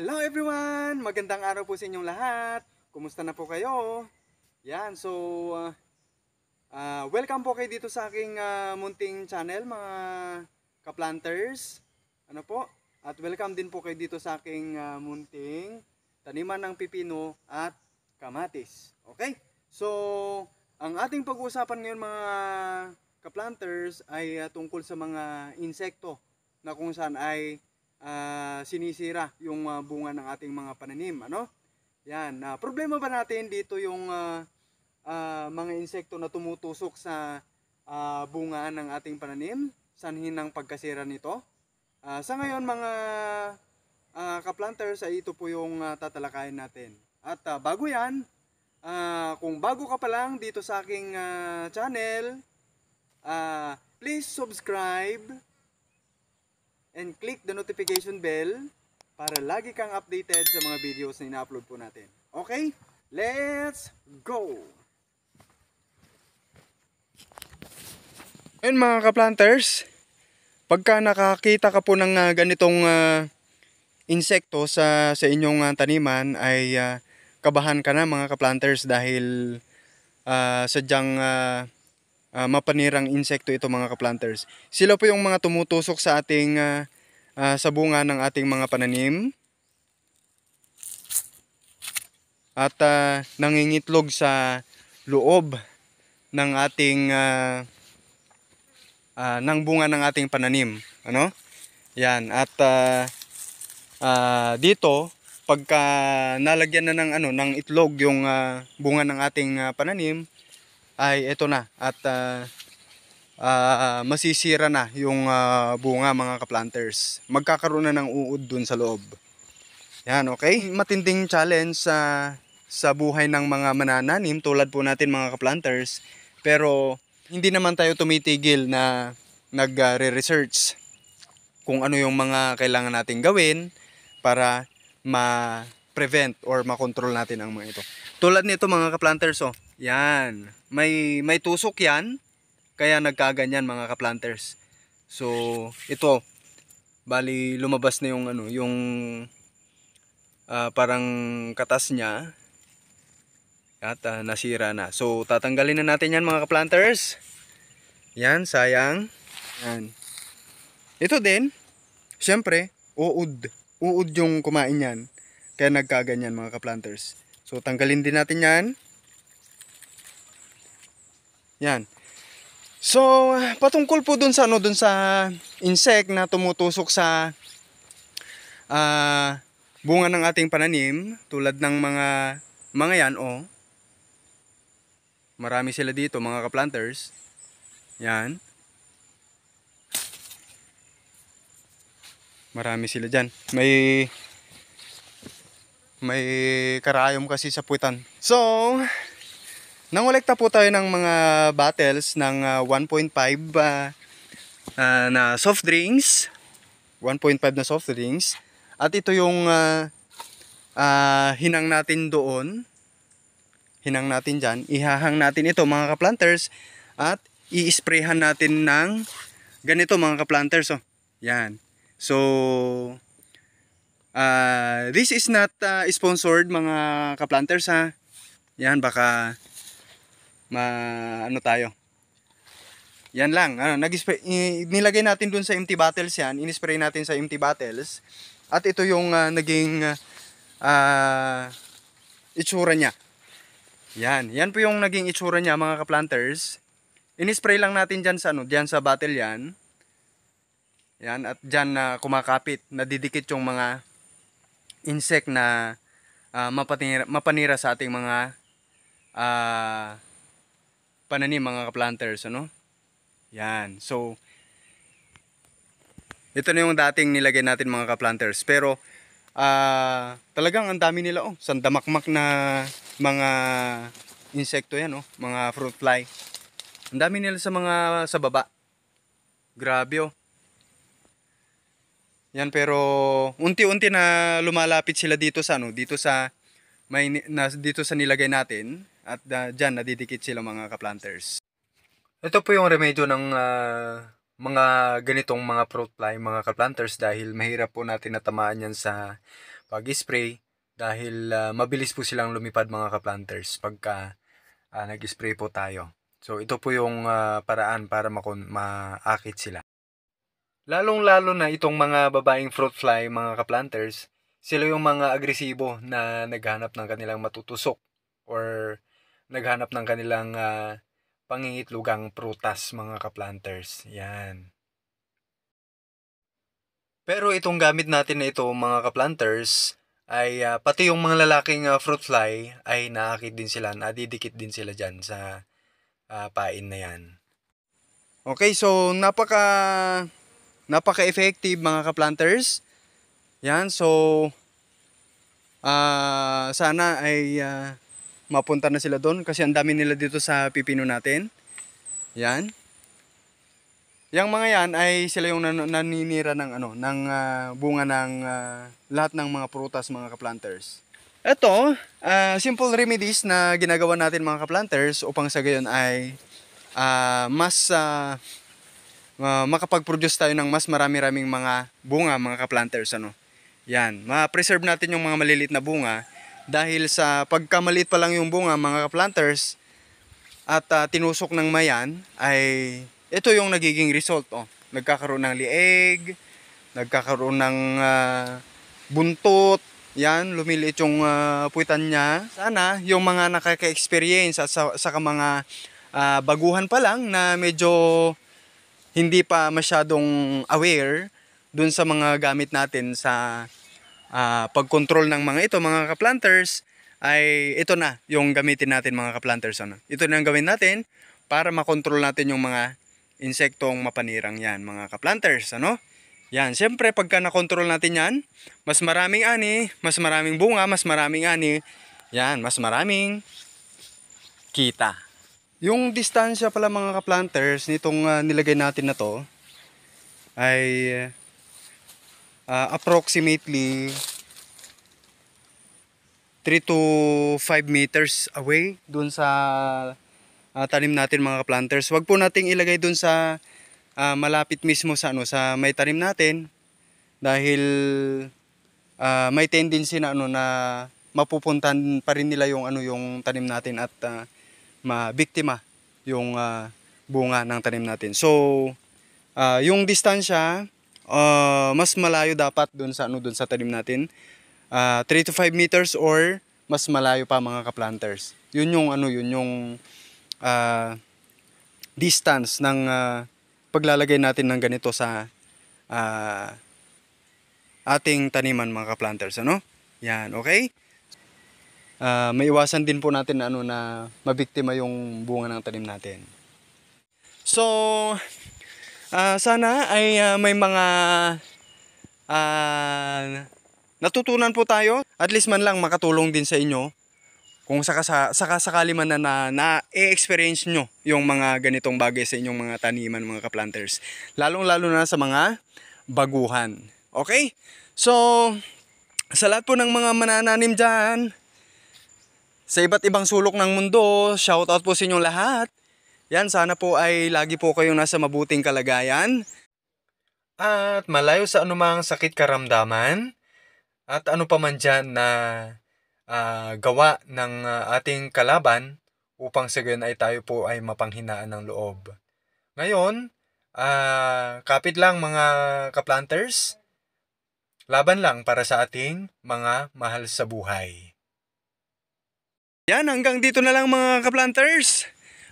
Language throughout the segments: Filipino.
Hello everyone! Magandang araw po sa inyong lahat. Kumusta na po kayo? Yan, so uh, uh, welcome po kayo dito sa aking uh, munting channel mga kaplanters. Ano po? At welcome din po kayo dito sa aking uh, munting taniman ng pipino at kamatis. Okay? So, ang ating pag-uusapan ngayon mga kaplanters ay uh, tungkol sa mga insekto na kung saan ay uh, sinisira yung uh, bunga ng ating mga pananim, ano? Yan, uh, problema ba natin dito yung uh, uh, mga insekto na tumutusok sa uh, bunga ng ating pananim? Sanhin ng pagkasira nito? Uh, sa ngayon mga uh, kaplanters ay ito po yung uh, tatalakayin natin. At uh, bago yan, uh, kung bago ka pa lang dito sa aking uh, channel, uh, please subscribe and click the notification bell para lagi kang updated sa mga videos na ina-upload po natin. Okay? Let's go! And mga ka-planters, pagka nakakita ka po ng uh, ganitong uh, insekto sa, sa inyong uh, taniman ay uh, kabahan ka na mga ka-planters dahil uh, sadyang uh, uh, mapanirang insekto ito mga kaplanters. Sila po yung mga tumutusok sa ating uh, uh, sa bunga ng ating mga pananim. At uh, nangingitlog sa loob ng ating uh, uh, ng bunga ng ating pananim, ano? Yan at uh, uh, dito pagka nalagyan na ng ano ng itlog yung uh, bunga ng ating uh, pananim, ay ito na at uh, uh, masisira na yung uh, bunga mga kaplanters. Magkakaroon na ng uod dun sa loob. Yan, okay? Matinding challenge sa sa buhay ng mga manananim tulad po natin mga kaplanters. Pero hindi naman tayo tumitigil na nagre-research kung ano yung mga kailangan nating gawin para ma-prevent or makontrol natin ang mga ito. Tulad nito mga kaplanters, oh, yan. May, may tusok yan. Kaya nagkaganyan mga kaplanters. So, ito. Bali, lumabas na yung ano, yung uh, parang katas niya. At uh, nasira na. So, tatanggalin na natin yan mga kaplanters. Yan, sayang. Yan. Ito din, Siyempre, uud. Uud yung kumain yan. Kaya nagkaganyan mga kaplanters. So, tanggalin din natin yan. Yan. So, patungkol po dun sa ano dun sa insect na tumutusok sa uh, bunga ng ating pananim tulad ng mga mga yan oh. Marami sila dito mga kaplanters. Yan. Marami sila diyan. May may karayom kasi sa puitan So, Nangolekta po tayo ng mga bottles ng 1.5 uh, uh, na soft drinks. 1.5 na soft drinks. At ito yung uh, uh, hinang natin doon. Hinang natin dyan. Ihahang natin ito mga kaplanters. At i-sprayhan natin ng ganito mga kaplanters. Oh. Yan. So, uh, this is not uh, sponsored mga kaplanters ha. Yan, baka ma ano tayo. Yan lang. Ano, nag nilagay natin dun sa empty bottles yan. in-spray natin sa empty bottles. At ito yung uh, naging uh, uh, itsura niya. Yan. Yan po yung naging itsura niya mga ka-planters. In-spray lang natin diyan sa, ano, diyan sa bottle yan. Yan. At diyan na uh, kumakapit. Nadidikit yung mga insect na uh, ah, mapanira, mapanira sa ating mga uh, pananim mga planters ano? Yan. So, ito na yung dating nilagay natin mga ka-planters. Pero, uh, talagang ang dami nila. Oh, sandamakmak na mga insekto yan. Oh, mga fruit fly. Ang dami nila sa mga sa baba. Grabe oh. Yan pero unti-unti na lumalapit sila dito sa ano, dito sa may na, dito sa nilagay natin at uh, dyan, nadidikit sila mga kaplanters. Ito po yung remedyo ng uh, mga ganitong mga fruit fly, mga kaplanters dahil mahirap po natin natamaan yan sa pag-spray dahil uh, mabilis po silang lumipad mga kaplanters pagka uh, nag-spray po tayo. So ito po yung uh, paraan para maakit sila. Lalong-lalo na itong mga babaeng fruit fly, mga kaplanters, sila yung mga agresibo na naghanap ng kanilang matutusok or naghanap ng kanilang uh, pangingitlugang prutas mga kaplanters. Yan. Pero itong gamit natin na ito mga kaplanters ay uh, pati yung mga lalaking uh, fruit fly ay naakit din sila, nadidikit din sila dyan sa uh, pain na yan. Okay, so napaka napaka-effective mga kaplanters. Yan, so uh, sana ay uh, mapunta na sila doon kasi ang dami nila dito sa pipino natin. Yan. Yang mga yan ay sila yung nan- naninira ng ano, ng uh, bunga ng uh, lahat ng mga prutas mga kaplanters. Ito, uh, ah, simple remedies na ginagawa natin mga kaplanters upang sa gayon ay uh, mas uh, uh, makapag-produce tayo ng mas marami-raming mga bunga mga kaplanters ano. Yan, ma-preserve natin yung mga maliliit na bunga dahil sa pagkamalit pa lang yung bunga mga planters at uh, tinusok ng mayan ay ito yung nagiging result oh. nagkakaroon ng lieg nagkakaroon ng uh, buntot yan lumiliit yung uh, puwitan niya sana yung mga nakaka-experience at sa, mga uh, baguhan pa lang na medyo hindi pa masyadong aware dun sa mga gamit natin sa uh, pag-control ng mga ito mga ka-planters ay ito na yung gamitin natin mga ka-planters. Ano? Ito na yung gawin natin para makontrol natin yung mga insektong mapanirang yan mga ka-planters. Ano? Yan, siyempre pagka na-control natin yan, mas maraming ani, mas maraming bunga, mas maraming ani, yan, mas maraming kita. Yung distansya pala mga ka-planters nitong uh, nilagay natin na to ay uh, approximately 3 to 5 meters away dun sa uh, tanim natin mga planters. Huwag po nating ilagay dun sa uh, malapit mismo sa ano sa may tanim natin dahil uh, may tendency na ano na mapupuntan pa rin nila yung ano yung tanim natin at uh, mabiktima yung uh, bunga ng tanim natin. So uh, yung distansya uh, mas malayo dapat doon sa ano doon sa tanim natin. Uh, ah, 3 to 5 meters or mas malayo pa mga kaplanters. Yun yung ano yun yung uh, distance ng uh, paglalagay natin ng ganito sa uh, ating taniman mga kaplanters ano? Yan, okay? Uh, may iwasan din po natin na, ano na mabiktima yung bunga ng tanim natin. So, Uh, sana ay uh, may mga uh, natutunan po tayo. At least man lang makatulong din sa inyo kung saka, sakali man na, na, na experience nyo yung mga ganitong bagay sa inyong mga taniman, mga kaplanters. Lalong lalo na sa mga baguhan. Okay? So, sa lahat po ng mga manananim dyan, sa iba't ibang sulok ng mundo, shout out po sa inyong lahat. Yan, sana po ay lagi po kayong nasa mabuting kalagayan. At malayo sa anumang sakit karamdaman. At ano pa man dyan na uh, gawa ng uh, ating kalaban upang sa ganyan ay tayo po ay mapanghinaan ng loob. Ngayon, uh, kapit lang mga kaplanters. Laban lang para sa ating mga mahal sa buhay. Yan, hanggang dito na lang mga kaplanters.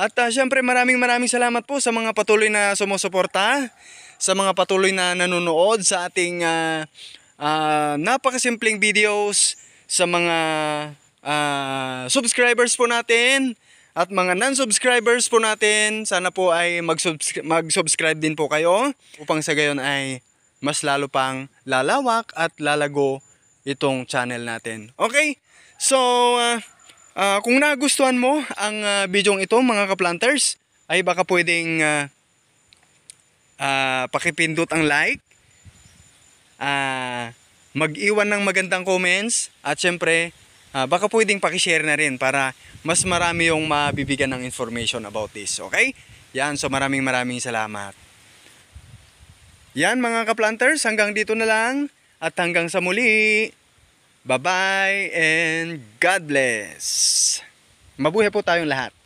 At uh, syempre maraming maraming salamat po sa mga patuloy na sumusuporta, sa mga patuloy na nanonood sa ating uh, uh, napakasimpleng videos, sa mga uh, subscribers po natin at mga non-subscribers po natin. Sana po ay mag-subscribe mag din po kayo upang sa gayon ay mas lalo pang lalawak at lalago itong channel natin. Okay? So, uh, Uh, kung nagustuhan mo ang uh, video ito mga kaplanters, ay baka pwedeng uh, uh, pakipindot ang like, uh, mag-iwan ng magandang comments, at syempre, uh, baka pwedeng pakishare na rin para mas marami yung mabibigyan ng information about this. Okay? Yan, so maraming maraming salamat. Yan mga kaplanters, hanggang dito na lang at hanggang sa muli. Bye-bye and God bless! Mabuhay po tayong lahat!